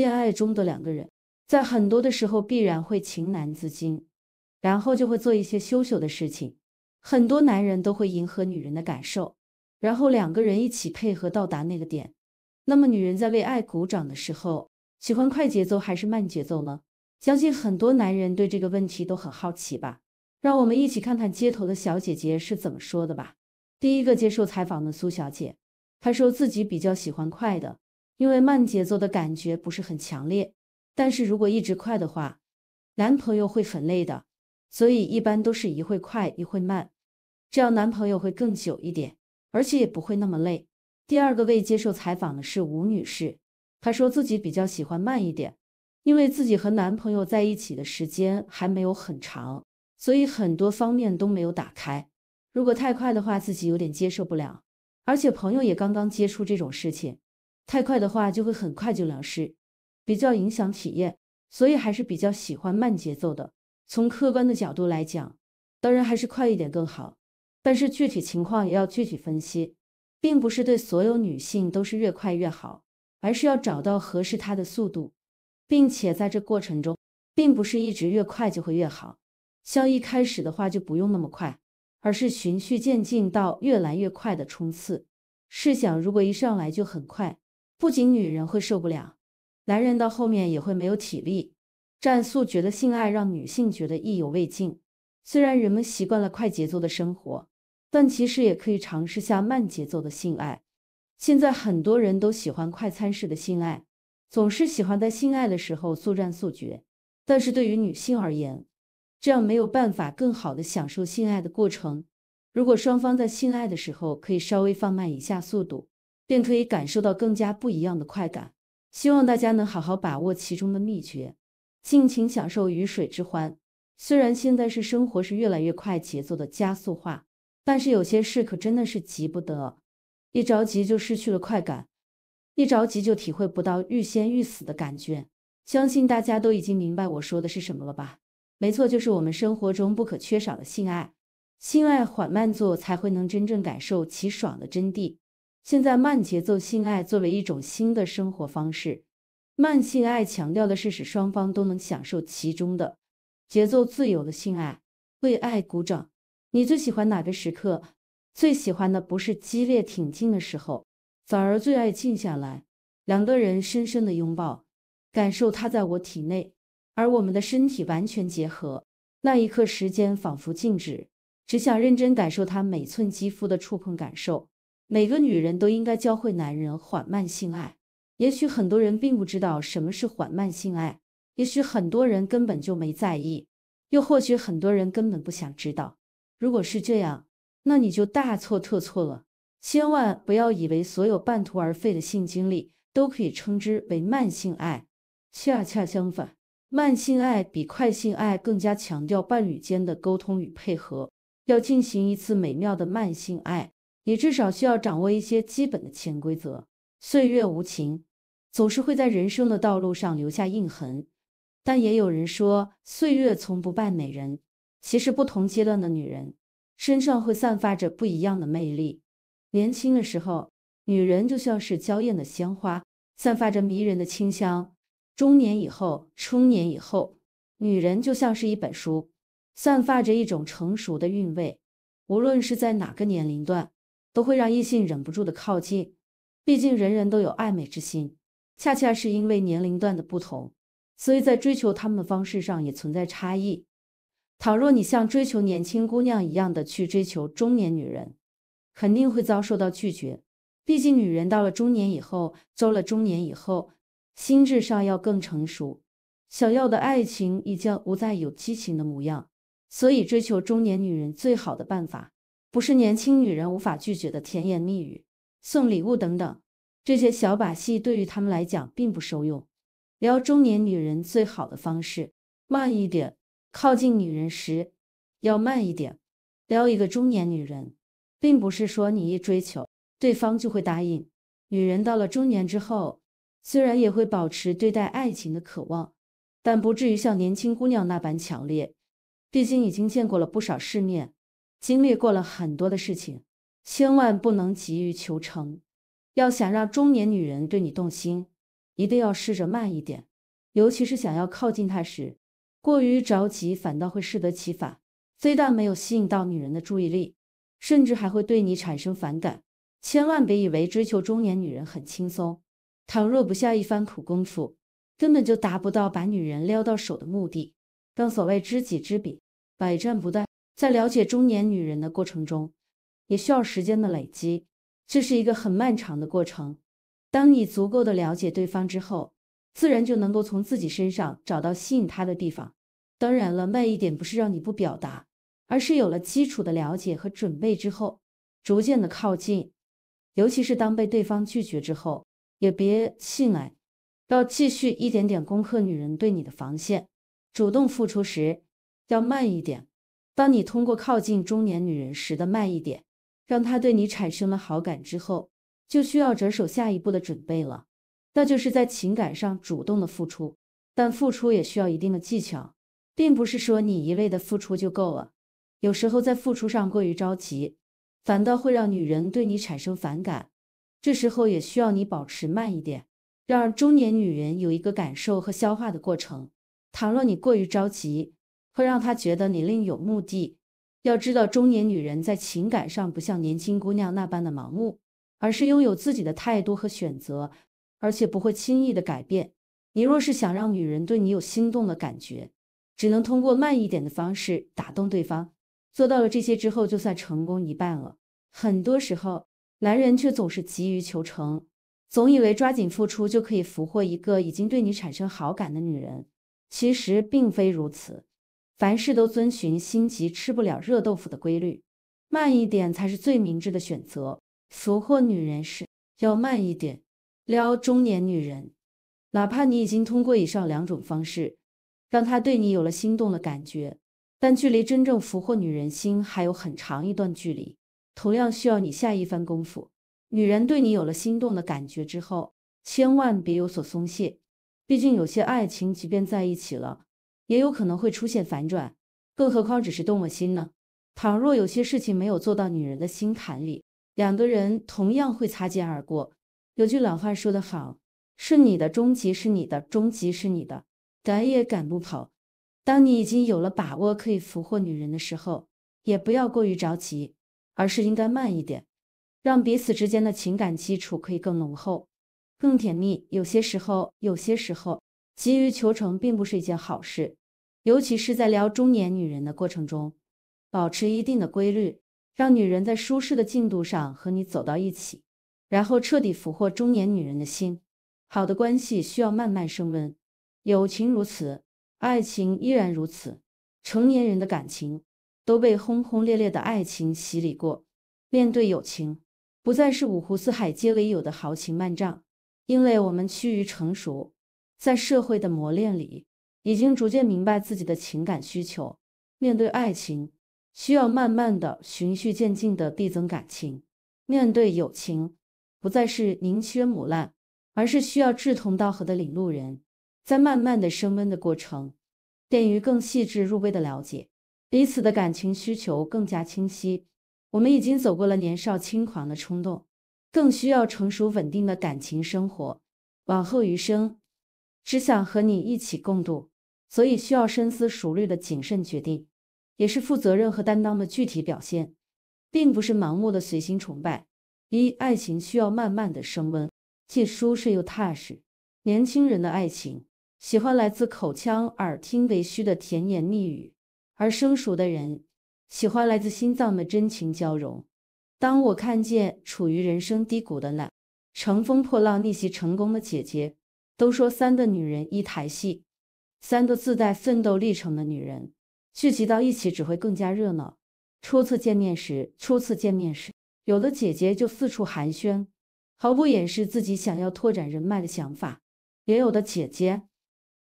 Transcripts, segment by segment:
恋爱中的两个人，在很多的时候必然会情难自禁，然后就会做一些羞羞的事情。很多男人都会迎合女人的感受，然后两个人一起配合到达那个点。那么女人在为爱鼓掌的时候，喜欢快节奏还是慢节奏呢？相信很多男人对这个问题都很好奇吧。让我们一起看看街头的小姐姐是怎么说的吧。第一个接受采访的苏小姐，她说自己比较喜欢快的。因为慢节奏的感觉不是很强烈，但是如果一直快的话，男朋友会很累的，所以一般都是一会快一会慢，这样男朋友会更久一点，而且也不会那么累。第二个未接受采访的是吴女士，她说自己比较喜欢慢一点，因为自己和男朋友在一起的时间还没有很长，所以很多方面都没有打开。如果太快的话，自己有点接受不了，而且朋友也刚刚接触这种事情。太快的话就会很快就了事，比较影响体验，所以还是比较喜欢慢节奏的。从客观的角度来讲，当然还是快一点更好，但是具体情况也要具体分析，并不是对所有女性都是越快越好，而是要找到合适她的速度，并且在这过程中，并不是一直越快就会越好，像一开始的话就不用那么快，而是循序渐进到越来越快的冲刺。试想，如果一上来就很快，不仅女人会受不了，男人到后面也会没有体力。战速决的性爱让女性觉得意犹未尽。虽然人们习惯了快节奏的生活，但其实也可以尝试下慢节奏的性爱。现在很多人都喜欢快餐式的性爱，总是喜欢在性爱的时候速战速决。但是对于女性而言，这样没有办法更好的享受性爱的过程。如果双方在性爱的时候可以稍微放慢一下速度。便可以感受到更加不一样的快感。希望大家能好好把握其中的秘诀，尽情享受鱼水之欢。虽然现在是生活是越来越快节奏的加速化，但是有些事可真的是急不得，一着急就失去了快感，一着急就体会不到欲仙欲死的感觉。相信大家都已经明白我说的是什么了吧？没错，就是我们生活中不可缺少的性爱。性爱缓慢做，才会能真正感受其爽的真谛。现在慢节奏性爱作为一种新的生活方式，慢性爱强调的是使双方都能享受其中的节奏自由的性爱。为爱鼓掌，你最喜欢哪个时刻？最喜欢的不是激烈挺进的时候，反而最爱静下来，两个人深深的拥抱，感受他在我体内，而我们的身体完全结合，那一刻时间仿佛静止，只想认真感受他每寸肌肤的触碰感受。每个女人都应该教会男人缓慢性爱。也许很多人并不知道什么是缓慢性爱，也许很多人根本就没在意，又或许很多人根本不想知道。如果是这样，那你就大错特错了。千万不要以为所有半途而废的性经历都可以称之为慢性爱。恰恰相反，慢性爱比快性爱更加强调伴侣间的沟通与配合。要进行一次美妙的慢性爱。你至少需要掌握一些基本的潜规则。岁月无情，总是会在人生的道路上留下印痕。但也有人说，岁月从不败美人。其实，不同阶段的女人身上会散发着不一样的魅力。年轻的时候，女人就像是娇艳的鲜花，散发着迷人的清香。中年以后，中年以后，女人就像是一本书，散发着一种成熟的韵味。无论是在哪个年龄段。都会让异性忍不住的靠近，毕竟人人都有爱美之心。恰恰是因为年龄段的不同，所以在追求他们的方式上也存在差异。倘若你像追求年轻姑娘一样的去追求中年女人，肯定会遭受到拒绝。毕竟女人到了中年以后，做了中年以后，心智上要更成熟，想要的爱情已经不再有激情的模样。所以追求中年女人最好的办法。不是年轻女人无法拒绝的甜言蜜语、送礼物等等这些小把戏，对于他们来讲并不受用。撩中年女人最好的方式，慢一点。靠近女人时要慢一点。撩一个中年女人，并不是说你一追求对方就会答应。女人到了中年之后，虽然也会保持对待爱情的渴望，但不至于像年轻姑娘那般强烈。毕竟已经见过了不少世面。经历过了很多的事情，千万不能急于求成。要想让中年女人对你动心，一定要试着慢一点。尤其是想要靠近她时，过于着急反倒会适得其反，非但没有吸引到女人的注意力，甚至还会对你产生反感。千万别以为追求中年女人很轻松，倘若不下一番苦功夫，根本就达不到把女人撩到手的目的。正所谓知己知彼，百战不殆。在了解中年女人的过程中，也需要时间的累积，这是一个很漫长的过程。当你足够的了解对方之后，自然就能够从自己身上找到吸引他的地方。当然了，慢一点不是让你不表达，而是有了基础的了解和准备之后，逐渐的靠近。尤其是当被对方拒绝之后，也别气馁，要继续一点点攻克女人对你的防线。主动付出时，要慢一点。当你通过靠近中年女人时的慢一点，让她对你产生了好感之后，就需要着手下一步的准备了。那就是在情感上主动的付出，但付出也需要一定的技巧，并不是说你一味的付出就够了。有时候在付出上过于着急，反倒会让女人对你产生反感。这时候也需要你保持慢一点，让中年女人有一个感受和消化的过程。倘若你过于着急，会让他觉得你另有目的。要知道，中年女人在情感上不像年轻姑娘那般的盲目，而是拥有自己的态度和选择，而且不会轻易的改变。你若是想让女人对你有心动的感觉，只能通过慢一点的方式打动对方。做到了这些之后，就算成功一半了。很多时候，男人却总是急于求成，总以为抓紧付出就可以俘获一个已经对你产生好感的女人，其实并非如此。凡事都遵循心急吃不了热豆腐的规律，慢一点才是最明智的选择。俘获女人是要慢一点，撩中年女人，哪怕你已经通过以上两种方式，让她对你有了心动的感觉，但距离真正俘获女人心还有很长一段距离，同样需要你下一番功夫。女人对你有了心动的感觉之后，千万别有所松懈，毕竟有些爱情，即便在一起了。也有可能会出现反转，更何况只是动了心呢？倘若有些事情没有做到女人的心坎里，两个人同样会擦肩而过。有句老话说得好：“是你的终极是你的终极是你的，赶也赶不跑。”当你已经有了把握可以俘获女人的时候，也不要过于着急，而是应该慢一点，让彼此之间的情感基础可以更浓厚、更甜蜜。有些时候，有些时候急于求成并不是一件好事。尤其是在聊中年女人的过程中，保持一定的规律，让女人在舒适的进度上和你走到一起，然后彻底俘获中年女人的心。好的关系需要慢慢升温，友情如此，爱情依然如此。成年人的感情都被轰轰烈烈的爱情洗礼过，面对友情，不再是五湖四海皆为友的豪情万丈，因为我们趋于成熟，在社会的磨练里。已经逐渐明白自己的情感需求，面对爱情需要慢慢的循序渐进的递增感情，面对友情不再是宁缺毋滥，而是需要志同道合的领路人，在慢慢的升温的过程，便于更细致入微的了解彼此的感情需求更加清晰。我们已经走过了年少轻狂的冲动，更需要成熟稳定的感情生活。往后余生，只想和你一起共度。所以需要深思熟虑的谨慎决定，也是负责任和担当的具体表现，并不是盲目的随心崇拜。一爱情需要慢慢的升温，既舒适又踏实。年轻人的爱情喜欢来自口腔耳听为虚的甜言蜜语，而生熟的人喜欢来自心脏的真情交融。当我看见处于人生低谷的那乘风破浪逆袭成功的姐姐，都说三的女人一台戏。三个自带奋斗历程的女人聚集到一起，只会更加热闹。初次见面时，初次见面时，有的姐姐就四处寒暄，毫不掩饰自己想要拓展人脉的想法；也有的姐姐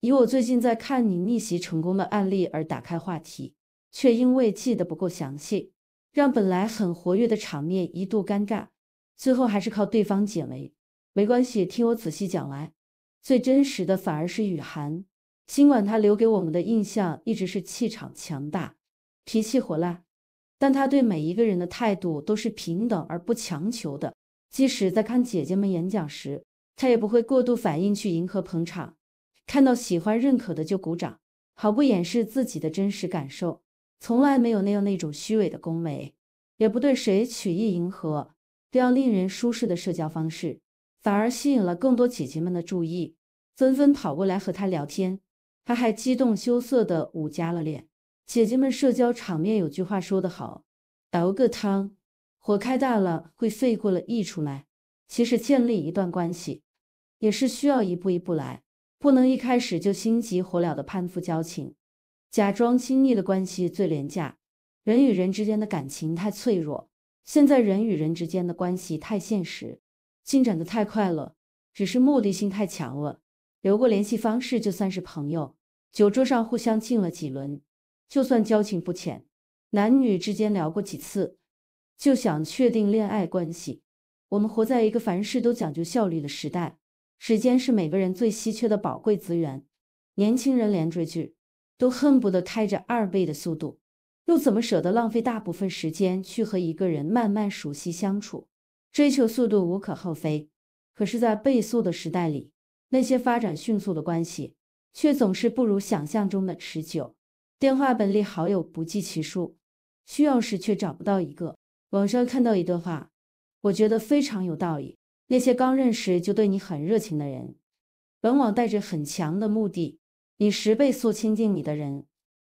以我最近在看你逆袭成功的案例而打开话题，却因为记得不够详细，让本来很活跃的场面一度尴尬。最后还是靠对方解围。没关系，听我仔细讲来。最真实的反而是雨涵。尽管他留给我们的印象一直是气场强大、脾气火辣，但他对每一个人的态度都是平等而不强求的。即使在看姐姐们演讲时，他也不会过度反应去迎合捧场，看到喜欢认可的就鼓掌，毫不掩饰自己的真实感受，从来没有那样那种虚伪的恭维，也不对谁曲意迎合。这样令人舒适的社交方式，反而吸引了更多姐姐们的注意，纷纷跑过来和他聊天。他还激动羞涩的捂夹了脸，姐姐们社交场面有句话说得好，熬个汤，火开大了会沸过了溢出来。其实建立一段关系，也是需要一步一步来，不能一开始就心急火燎的攀附交情，假装亲密的关系最廉价。人与人之间的感情太脆弱，现在人与人之间的关系太现实，进展的太快了，只是目的性太强了，留过联系方式就算是朋友。酒桌上互相敬了几轮，就算交情不浅，男女之间聊过几次，就想确定恋爱关系。我们活在一个凡事都讲究效率的时代，时间是每个人最稀缺的宝贵资源。年轻人连追剧都恨不得开着二倍的速度，又怎么舍得浪费大部分时间去和一个人慢慢熟悉相处？追求速度无可厚非，可是，在倍速的时代里，那些发展迅速的关系。却总是不如想象中的持久。电话本里好友不计其数，需要时却找不到一个。网上看到一段话，我觉得非常有道理：那些刚认识就对你很热情的人，往往带着很强的目的；以十倍速亲近你的人，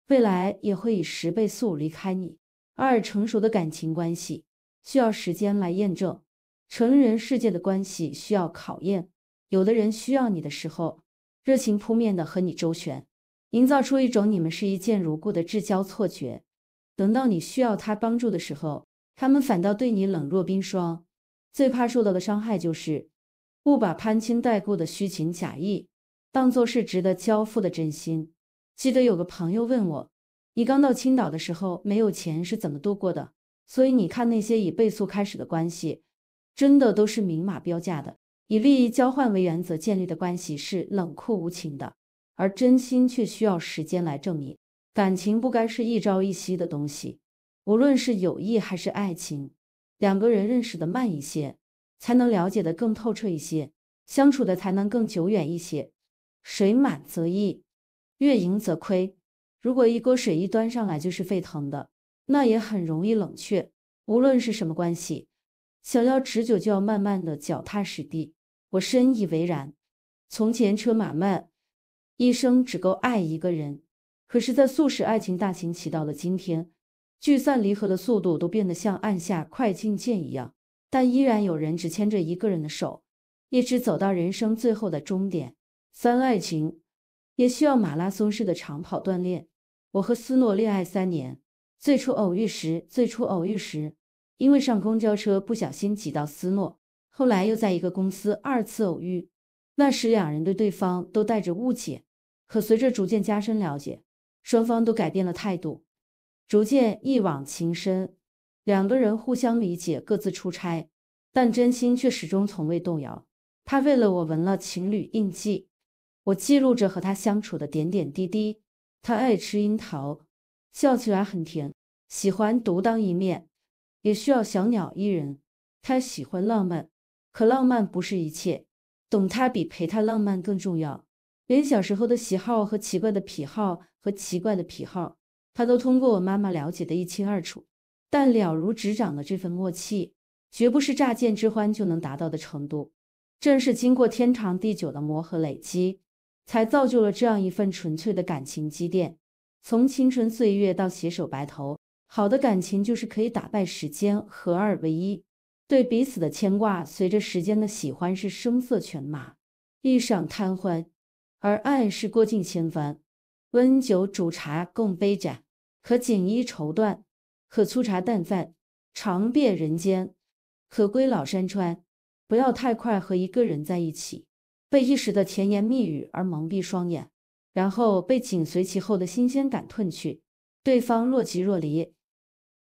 未来也会以十倍速离开你。二成熟的感情关系需要时间来验证，成人世界的关系需要考验。有的人需要你的时候。热情扑面的和你周旋，营造出一种你们是一见如故的至交错觉。等到你需要他帮助的时候，他们反倒对你冷若冰霜。最怕受到的伤害就是，误把攀亲带故的虚情假意，当做是值得交付的真心。记得有个朋友问我，你刚到青岛的时候没有钱是怎么度过的？所以你看那些以倍速开始的关系，真的都是明码标价的。以利益交换为原则建立的关系是冷酷无情的，而真心却需要时间来证明。感情不该是一朝一夕的东西，无论是友谊还是爱情，两个人认识的慢一些，才能了解的更透彻一些，相处的才能更久远一些。水满则溢，月盈则亏。如果一锅水一端上来就是沸腾的，那也很容易冷却。无论是什么关系。想要持久，就要慢慢的脚踏实地。我深以为然。从前车马慢，一生只够爱一个人。可是，在速食爱情大行其道的今天，聚散离合的速度都变得像按下快进键一样。但依然有人只牵着一个人的手，一直走到人生最后的终点。三、爱情也需要马拉松式的长跑锻炼。我和思诺恋爱三年，最初偶遇时，最初偶遇时。因为上公交车不小心挤到斯诺，后来又在一个公司二次偶遇。那时两人对对方都带着误解，可随着逐渐加深了解，双方都改变了态度，逐渐一往情深。两个人互相理解，各自出差，但真心却始终从未动摇。他为了我纹了情侣印记，我记录着和他相处的点点滴滴。他爱吃樱桃，笑起来很甜，喜欢独当一面。也需要小鸟依人，他喜欢浪漫，可浪漫不是一切，懂他比陪他浪漫更重要。连小时候的喜好和奇怪的癖好和奇怪的癖好，他都通过我妈妈了解的一清二楚。但了如指掌的这份默契，绝不是乍见之欢就能达到的程度。正是经过天长地久的磨合累积，才造就了这样一份纯粹的感情积淀。从青春岁月到携手白头。好的感情就是可以打败时间，合二为一，对彼此的牵挂。随着时间的喜欢是声色犬马，一晌贪欢；而爱是过尽千帆，温酒煮茶共杯盏。可锦衣绸缎，可粗茶淡饭，长别人间，可归老山川。不要太快和一个人在一起，被一时的甜言蜜语而蒙蔽双眼，然后被紧随其后的新鲜感吞去。对方若即若离。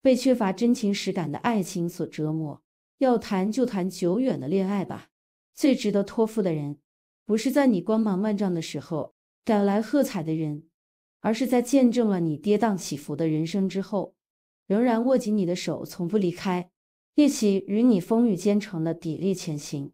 被缺乏真情实感的爱情所折磨，要谈就谈久远的恋爱吧。最值得托付的人，不是在你光芒万丈的时候赶来喝彩的人，而是在见证了你跌宕起伏的人生之后，仍然握紧你的手，从不离开，一起与你风雨兼程的砥砺前行。